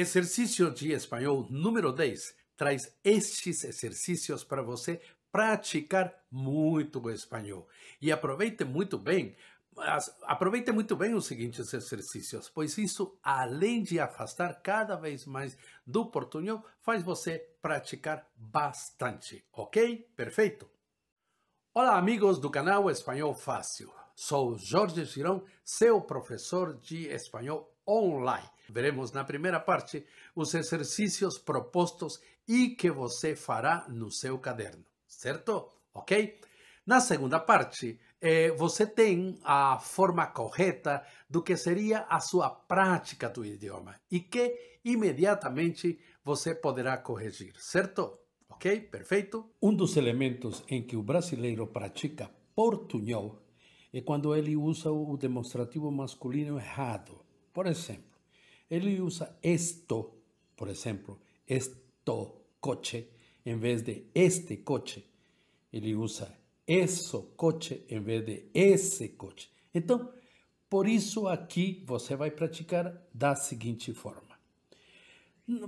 Exercício de espanhol número 10 traz estes exercícios para você praticar muito o espanhol. E aproveite muito bem, aproveite muito bem os seguintes exercícios, pois isso, além de afastar cada vez mais do portunhol, faz você praticar bastante, ok? Perfeito? Olá, amigos do canal Espanhol Fácil. Sou Jorge Girão, seu professor de espanhol online. Veremos na primeira parte os exercícios propostos e que você fará no seu caderno, certo? Ok? Na segunda parte, eh, você tem a forma correta do que seria a sua prática do idioma e que imediatamente você poderá corrigir, certo? Ok? Perfeito? Um dos elementos em que o brasileiro pratica portunhol é quando ele usa o demonstrativo masculino errado Por ejemplo, él usa esto, por ejemplo, esto coche en vez de este coche. Él usa eso coche en vez de ese coche. Entonces, por eso aquí, você a praticar da seguinte forma.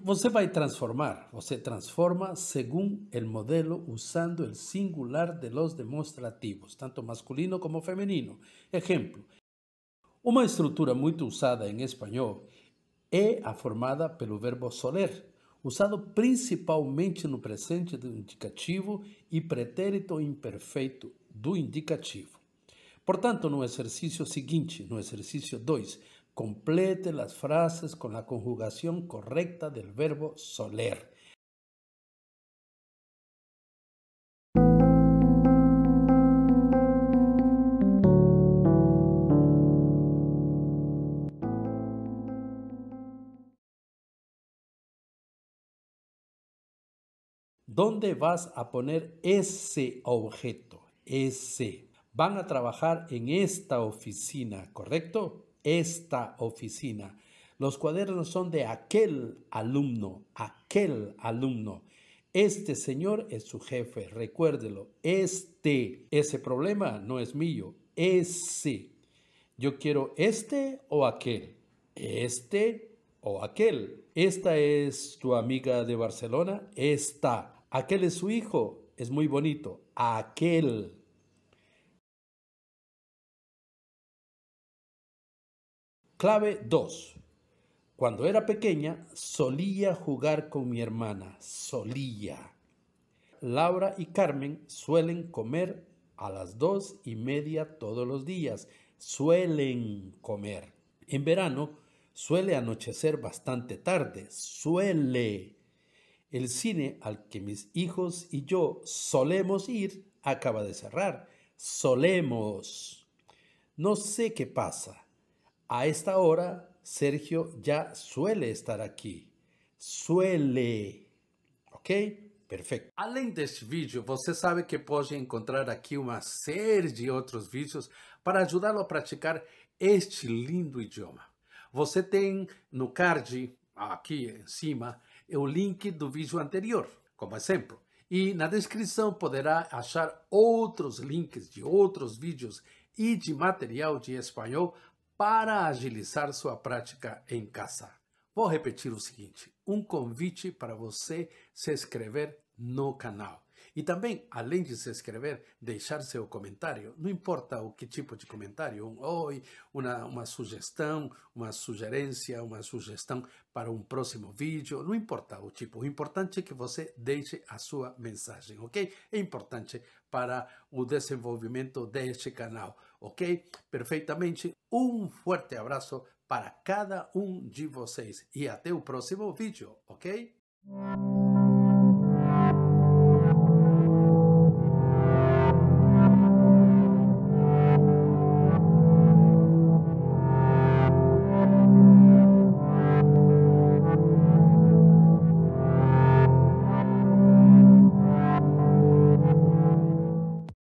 Você a transformar, você transforma según el modelo usando el singular de los demostrativos, tanto masculino como femenino. Ejemplo, Uma estrutura muito usada em espanhol é a formada pelo verbo soler, usado principalmente no presente do indicativo e pretérito imperfeito do indicativo. Portanto, no exercício seguinte, no exercício 2, complete as frases com a conjugação correta do verbo soler. ¿Dónde vas a poner ese objeto? Ese. Van a trabajar en esta oficina, ¿correcto? Esta oficina. Los cuadernos son de aquel alumno, aquel alumno. Este señor es su jefe, recuérdelo. Este, ese problema no es mío, ese. Yo quiero este o aquel, este o aquel. Esta es tu amiga de Barcelona, esta. Aquel es su hijo, es muy bonito. Aquel. Clave 2. Cuando era pequeña, solía jugar con mi hermana. Solía. Laura y Carmen suelen comer a las dos y media todos los días. Suelen comer. En verano suele anochecer bastante tarde. Suele. El cine al que mis hijos y yo solemos ir acaba de cerrar. Solemos. No sé qué pasa. A esta hora, Sergio ya suele estar aquí. Suele. ¿Ok? perfecto Além deste vídeo, você sabe que puede encontrar aquí una serie de otros vídeos para ayudarlo a practicar este lindo idioma. Você tem no card, aqui em é o link do vídeo anterior, como exemplo. E na descrição poderá achar outros links de outros vídeos e de material de espanhol para agilizar sua prática em casa. Vou repetir o seguinte: um convite para você se inscrever no canal. E também, além de se inscrever, deixar seu comentário. Não importa o que tipo de comentário, um oi, uma, uma sugestão, uma sugerência, uma sugestão para um próximo vídeo, não importa o tipo. O importante é que você deixe a sua mensagem, ok? É importante para o desenvolvimento deste canal, ok? Perfeitamente. Um forte abraço para cada um de vocês e até o próximo vídeo, ok?